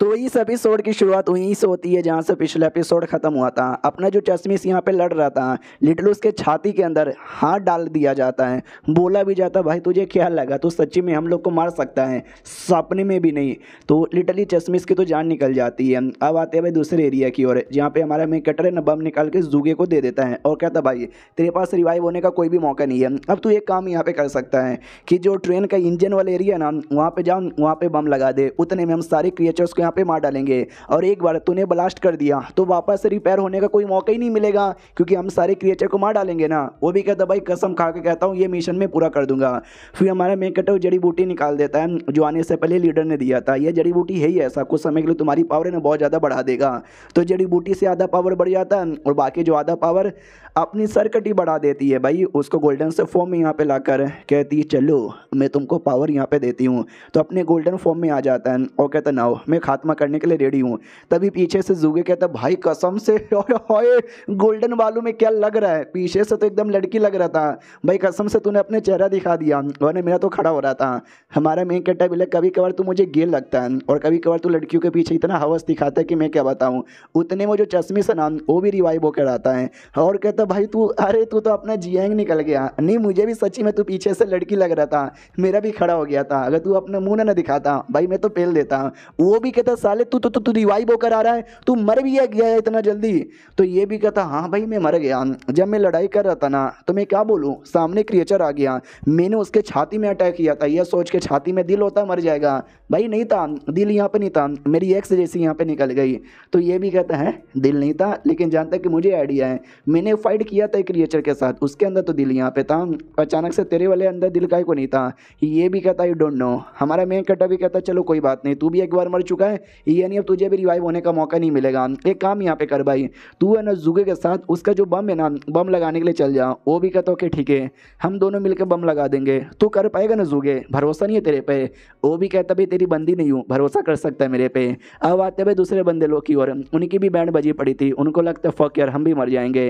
तो इस एपिसोड की शुरुआत वहीं से होती है जहाँ से पिछला एपिसोड ख़त्म हुआ था अपना जो चश्मिश यहाँ पे लड़ रहा था लिटल उसके छाती के अंदर हाथ डाल दिया जाता है बोला भी जाता भाई तुझे क्या लगा तू सच्ची में हम लोग को मार सकता है सपने में भी नहीं तो लिटली चश्मिश की तो जान निकल जाती है अब आते हैं भाई दूसरे एरिया की ओर जहाँ पर हमारा मैं कटरे है बम निकाल के जूगे को दे देता है और कहता भाई तेरे पास रिवाइव होने का कोई भी मौका नहीं है अब तू एक काम यहाँ पर कर सकता है कि जो ट्रेन का इंजन वाला एरिया ना वहाँ पर जाओ वहाँ पर बम लगा दे उतने में हम सारे क्रिएचर्स को यहाँ पे मार डालेंगे और एक बार तूने ब्लास्ट कर दिया तो वापस से रिपेयर होने का कोई मौका ही नहीं मिलेगा क्योंकि हम सारे क्रिएचर को मार डालेंगे ना वो भी कहता भाई कसम खा के कहता हूँ ये मिशन में पूरा कर दूंगा फिर हमारा मैं कटो जड़ी बूटी निकाल देता है जो आने से पहले लीडर ने दिया था यह जड़ी बूटी है ही ऐसा कुछ समय के लिए तुम्हारी पावर है ना बहुत ज़्यादा बढ़ा देगा तो जड़ी बूटी से आधा पावर बढ़ जाता है और बाकी जो आधा पावर अपनी सरकट ही बढ़ा देती है भाई उसको गोल्डन से फॉर्म में यहाँ पे लाकर कहती है चलो मैं तुमको पावर यहाँ पे देती हूँ तो अपने गोल्डन फॉर्म में आ जाता है और कहता ना मैं खा खात्मा करने के लिए रेडी हूँ तभी पीछे से जूगे कहता भाई कसम से ओए गोल्डन बालू में क्या लग रहा है पीछे से तो एकदम लड़की लग रहा था भाई कसम से तूने अपने चेहरा दिखा दिया और मेरा तो खड़ा हो रहा था हमारा मेन कहता बोले कभी कभार तू मुझे गेल लगता है और कभी कभार तू लड़कियों के पीछे इतना हवस दिखाता है कि मैं क्या बताऊँ उतने में जो चश्मे से नाम वो भी रिवाइव होकर आता है और कहता भाई तू अरे तू तो अपना जियांग निकल गया नहीं मुझे भी सची में तू पीछे से लड़की लग रहा था मेरा भी खड़ा हो गया था अगर तू अपना मुंह ना दिखाता भाई मैं तो पेल देता वो भी था साले तू तो तू तो, रिवाइव होकर आ रहा है तू मर भी गया है इतना जल्दी तो ये भी कहता हाँ भाई मैं मर गया जब मैं लड़ाई कर रहा था ना तो मैं क्या बोलूँ सामने क्रिएचर आ गया मैंने उसके छाती में अटैक किया था यह सोच के छाती में दिल होता मर जाएगा भाई नहीं था दिल यहाँ पर नहीं था मेरी एक्स जैसी यहाँ पर निकल गई तो ये भी कहता है दिल नहीं था लेकिन जानता कि मुझे आइडिया है मैंने फाइट किया था क्रिएचर के साथ उसके अंदर तो दिल यहाँ पर था अचानक से तेरे वाले अंदर दिल का को नहीं था ये भी कहता आई डोंट नो हमारा मेन कटा भी कहता चलो कोई बात नहीं तू भी एक बार मर चुका है है नहीं अब तुझे भी रिवाइव होने का मौका नहीं मिलेगा एक काम यहाँ पे कर भाई तू है ना जुगे के साथ उसका जो बम है ना बम लगाने के लिए चल जा वो भी कहता ओके ठीक है हम दोनों मिलकर बम लगा देंगे तू कर पाएगा ना जुगे भरोसा नहीं है तेरे पे वो भी कहता भाई तेरी बंदी नहीं हूँ भरोसा कर सकता है मेरे पे अब आते भाई दूसरे बंदे लोग की ओर उनकी भी बैंड बजी पड़ी थी उनको लगता है फक यार हम भी मर जाएंगे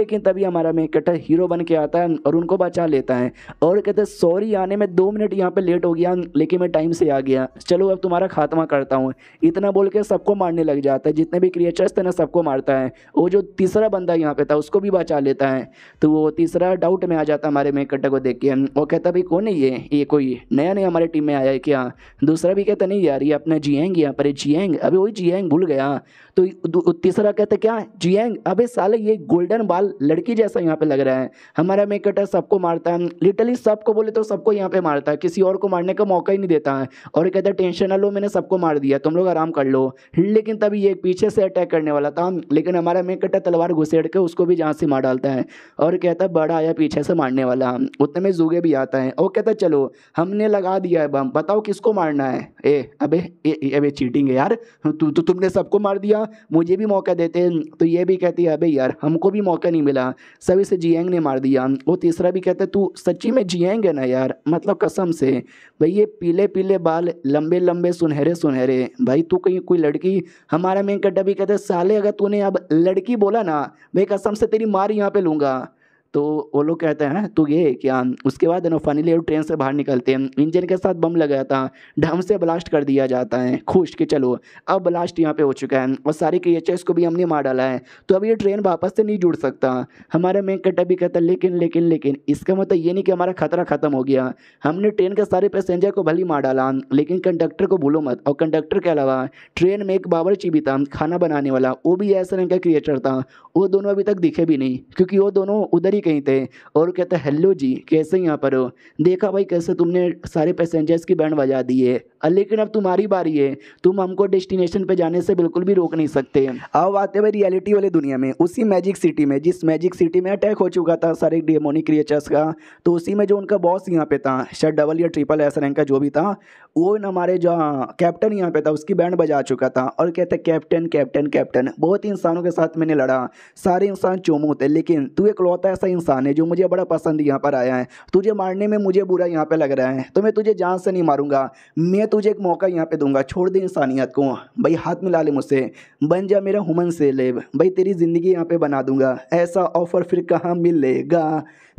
लेकिन तभी हमारा में कटर हीरो बन के आता है और उनको बचा लेता है और कहते सॉरी आने में दो मिनट यहाँ पे लेट हो गया लेकिन मैं टाइम से आ गया चलो अब तुम्हारा खात्मा करता हूँ इतना बोल के सबको मारने लग जाता है जितने भी क्रिएचर्स थे ना सबको मारता है वो जो तीसरा बंदा यहाँ पे था उसको भी बचा लेता है तो वो तीसरा डाउट में आ जाता हमारे मेकटा को देख के वो कहता भाई कौन है ये ये कोई नया नया हमारे टीम में आया है क्या दूसरा भी कहता नहीं यार ये अपना जियेंग यहाँ पर जियेंग अभी वही जियेंग भूल गया तो तीसरा कहता क्या जियेंग अभी साले ये गोल्डन बाल लड़की जैसा यहाँ पे लग रहा है हमारा मेकटा तो सबको मारता है लिटरली सबको बोले तो सबको यहाँ पे मारता है किसी और को मारने का मौका ही नहीं देता है और कहता टेंशन ना लो मैंने सबको मार दिया तो तुम लोग आराम कर लो लेकिन तभी ये पीछे से अटैक करने वाला था लेकिन हमारा मेन कट्टा तलवार घुसेड़ के उसको भी जहाँ से मार डालता है और कहता है बड़ा आया पीछे से मारने वाला उतने में जूगे भी आता है और कहता चलो हमने लगा दिया है बम बताओ किसको मारना है ए अबे अब अबे चीटिंग है यार तू तो तुमने सबको मार दिया मुझे भी मौका देते तो ये भी कहती है अबे यार हमको भी मौका नहीं मिला सभी से जियांग ने मार दिया वो तीसरा भी कहता है तू सच्ची में जियांग है ना यार मतलब कसम से भाई ये पीले पीले बाल लंबे लंबे सुनहरे सुनहरे भाई तू कहीं कोई लड़की हमारा मेन कड्डा भी कहते साले अगर तूने अब लड़की बोला ना मैं कसम से तेरी मार यहाँ पे लूँगा तो वो लोग कहते हैं तो ये क्या उसके बाद है ना फनीली ट्रेन से बाहर निकलते हैं इंजन के साथ बम लगाया था ढंग से ब्लास्ट कर दिया जाता है खुश कि चलो अब ब्लास्ट यहाँ पे हो चुका है और सारे के एच को भी हमने मार डाला है तो अब ये ट्रेन वापस से नहीं जुड़ सकता हमारा मेन कट्टा भी कहता लेकिन लेकिन लेकिन इसका मतलब ये नहीं कि हमारा खतरा ख़त्म हो गया हमने ट्रेन के सारे पैसेंजर को भली मार डाला लेकिन कंडक्टर को भूलो मत और कंडक्टर के अलावा ट्रेन में एक बावरची भी था खाना बनाने वाला वो भी ऐसे रंग का क्रिएटर था वो दोनों अभी तक दिखे भी नहीं क्योंकि वो दोनों उधर ही ही कहीं थे और कहता है हेलो जी कैसे यहाँ पर हो देखा भाई कैसे तुमने सारे पैसेंजर्स की बैंड बजा दी है लेकिन अब तुम्हारी बारी है तुम हमको डेस्टिनेशन पे जाने से बिल्कुल भी रोक नहीं सकते अब आते भाई रियलिटी वाली दुनिया में उसी मैजिक सिटी में जिस मैजिक सिटी में अटैक हो चुका था सारे डेमोनिक क्रिएचर्स का तो उसी में जो उनका बॉस यहाँ पे था शायद डबल या ट्रिपल एस रैंक का जो भी था वो हमारे जो कैप्टन यहाँ पे था उसकी बैंड बजा चुका था और कहते कैप्टन कैप्टन कैप्टन बहुत ही इंसानों के साथ मैंने लड़ा सारे इंसान चोमू थे लेकिन तू एक लौता ऐसा इंसान है जो मुझे बड़ा पसंद यहाँ पर आया है तुझे मारने में मुझे बुरा यहाँ पर लग रहा है तो मैं तुझे जान से नहीं मारूंगा मैं तुझे एक मौका यहाँ पर दूंगा छोड़ दे इंसानियत को भाई हाथ मिला ले मुझसे बन जा मेरा हुमन से सेलेब भाई तेरी ज़िंदगी यहाँ पर बना दूंगा ऐसा ऑफ़र फिर कहाँ मिलेगा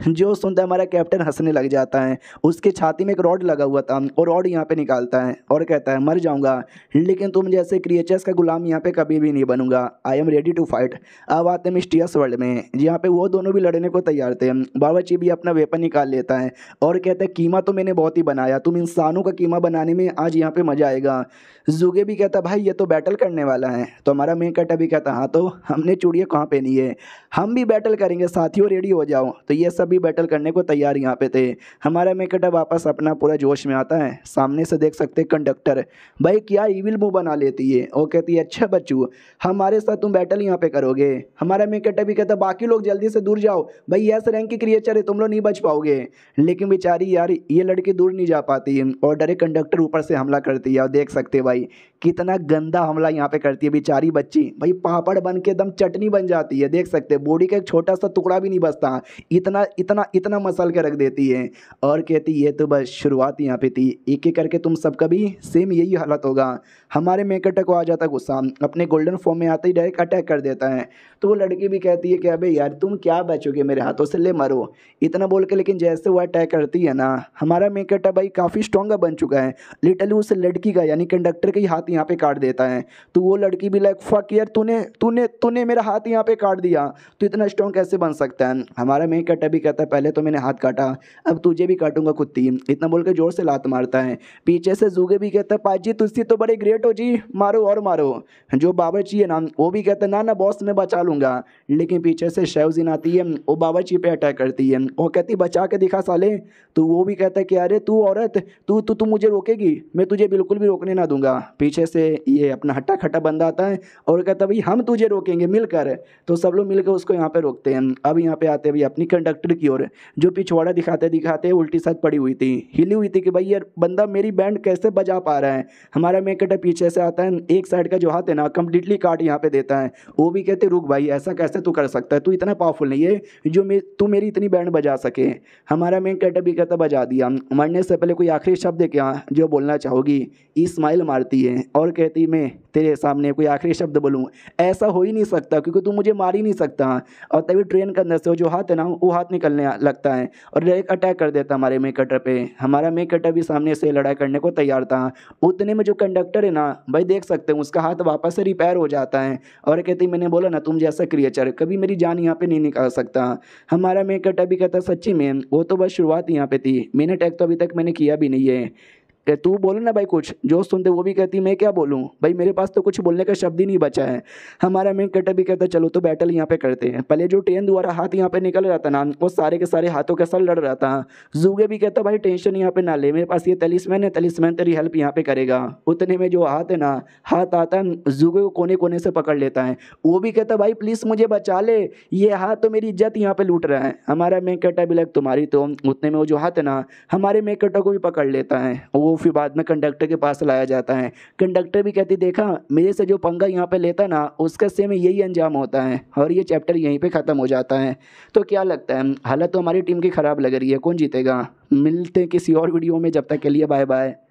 जो सुनता है हमारा कैप्टन हंसने लग जाता है उसके छाती में एक रॉड लगा हुआ था और रॉड यहाँ पे निकालता है और कहता है मर जाऊँगा लेकिन तुम जैसे क्रिएचर्स का गुलाम यहाँ पे कभी भी नहीं बनूंगा I am ready to fight अब आते हैं मिस्टियस वर्ल्ड में यहाँ पे वो दोनों भी लड़ने को तैयार थे बाबा बावर्ची भी अपना वेपन निकाल लेता है और कहता है कीमा तो मैंने बहुत ही बनाया तुम इंसानों का कीमा बनाने में आज यहाँ पे मज़ा आएगा जुगे भी कहता भाई ये तो बैटल करने वाला है तो हमारा मेन कटा भी कहता हाँ तो हमने चूड़िया कहाँ पहनी है हम भी बैटल करेंगे साथियों रेडी हो जाओ तो ये सब भी बैटल करने को तैयार यहाँ पे थे हमारा मेन कटा वापस अपना पूरा जोश में आता है सामने से देख सकते कंडक्टर भाई क्या ईविल मुँह बना लेती है वो कहती है अच्छा बच्चू हमारे साथ तुम बैटल यहाँ पे करोगे हमारा मेन कटा भी कहता बाकी लोग जल्दी से दूर जाओ भाई यस रैंक की क्रिएचर है तुम लोग नहीं बच पाओगे लेकिन बेचारी यार ये लड़की दूर नहीं जा पाती और डायरेक्ट कंडक्टर ऊपर से हमला करती है और देख सकते हो भाई कितना गंदा हमला यहाँ पे करती है बेचारी बच्ची भाई पापड़ बन के एकदम चटनी बन जाती है देख सकते हैं बॉडी का एक छोटा सा टुकड़ा भी नहीं बचता इतना इतना इतना मसल के रख देती है और कहती ये तो बस शुरुआत यहाँ पे थी एक एक करके तुम सबका भी सेम यही हालत होगा हमारे मेकटर को आ जाता गुस्सा अपने गोल्डन फॉर्म में आते ही डायरेक्ट अटैक कर देता है तो वो लड़की भी कहती है कि अभी यार तुम क्या बचोगे मेरे मेरे हाथों से ले मारो इतना बोल के लेकिन जैसे वो अटैक करती है ना हमारा मेकटा भाई काफ़ी स्ट्रॉन्ग बन चुका है लिटली उस लड़की का यानी कंडक्टर के हाथ यहाँ पे काट देता है तो वो लड़की भी लाइक फक यार तूने तूने तूने मेरा हाथ यहाँ पे काट दिया तो इतना स्ट्रॉन्ग कैसे बन सकता है हमारा मेकटा भी कहता है पहले तो मैंने हाथ काटा अब तुझे भी काटूंगा कुत्ती इतना बोल के जोर से लात मारता है पीछे से जूगे भी कहता है पाजी तुझसे तो बड़े ग्रेट हो जी मारो और मारो जो बाबरची है ना वो भी कहता है ना ना बॉस मैं बचा लूंगा लेकिन पीछे से शैवजीन आती है वो बावर्ची पे अटैक करती है वो कहती बचा के दिखा साले तो वो भी कहता है कि अरे तू औरत तू तू तू मुझे रोकेगी मैं तुझे बिल्कुल भी रोकने ना दूंगा पीछे से ये अपना हट्टा खट्टा बंदा आता है और कहता भाई हम तुझे रोकेंगे मिलकर तो सब लोग मिलकर उसको यहाँ पर रोकते हैं अब यहाँ पर आते भाई अपनी कंडक्टर की ओर जो पिछवाड़ा दिखाते दिखाते उल्टी साथ पड़ी हुई थी हिली हुई थी कि भाई यार बंदा मेरी बैंड कैसे बजा पा रहा है हमारा मेकअट पीछे से आता है एक साइड का जो हाथ है ना कम्प्लीटली काट यहाँ पर देता है वो भी कहते रुक भाई ऐसा कैसे तू कर सकता है तू इतना पावरफुल नहीं है जो जो मे तू मेरी इतनी बैंड बजा सके हमारा मेन कैटअप भी कहता बजा दिया मरने से पहले कोई आखिरी शब्द क्या जो बोलना चाहोगी ई स्माइल मारती है और कहती मैं तेरे सामने कोई आखिरी शब्द बोलूँ ऐसा हो ही नहीं सकता क्योंकि तू मुझे मार ही नहीं सकता और तभी ट्रेन के अंदर से जो हाथ है ना वो हाथ निकलने लगता है और डायरेक्ट अटैक कर देता हमारे मे कटर पर हमारा मे कटर भी सामने से लड़ाई करने को तैयार था उतने में जो कंडक्टर है ना भाई देख सकते हैं उसका हाथ वापस से रिपेयर हो जाता है और कहते मैंने बोला ना तुम जैसा क्रिएचर कभी मेरी जान यहाँ पर नहीं निकाल सकता हमारा मे कटर भी कहता सच्ची मैम वो तो बस शुरुआत यहाँ पर थी मैंने अटैक तो अभी तक मैंने किया भी नहीं है कि तू बोलो ना भाई कुछ जो सुनते वो भी कहती मैं क्या बोलूँ भाई मेरे पास तो कुछ बोलने का शब्द ही नहीं बचा है हमारा मेन कटर भी कहता चलो तो बैटल यहाँ पे करते हैं पहले जो ट्रेन द्वारा हाथ यहाँ पे निकल रहा था ना वो सारे के सारे हाथों के साथ लड़ रहा था जूगे भी कहता भाई टेंशन यहाँ पे ना ले मेरे पास ये तलिसमैन है तलिसमैन तेरी हेल्प यहाँ पे करेगा उतने में जो हाथ है ना हाथ आता है जूगे को कोने कोने से पकड़ लेता है वो भी कहता भाई प्लीज़ मुझे बचा ले ये हाथ तो मेरी इज्जत यहाँ पे लूट रहा है हमारा मेन कटा भी लग तुम्हारी तो उतने में वो जो हाथ है ना हमारे मेन कटा को भी पकड़ लेता है वो फिर बाद में कंडक्टर के पास लाया जाता है कंडक्टर भी कहती देखा मेरे से जो पंगा यहाँ पर लेता ना उसका सेम यही अंजाम होता है और ये चैप्टर यहीं पर ख़त्म हो जाता है तो क्या लगता है हालत तो हमारी टीम की ख़राब लग रही है कौन जीतेगा मिलते हैं किसी और वीडियो में जब तक के लिए बाय बाय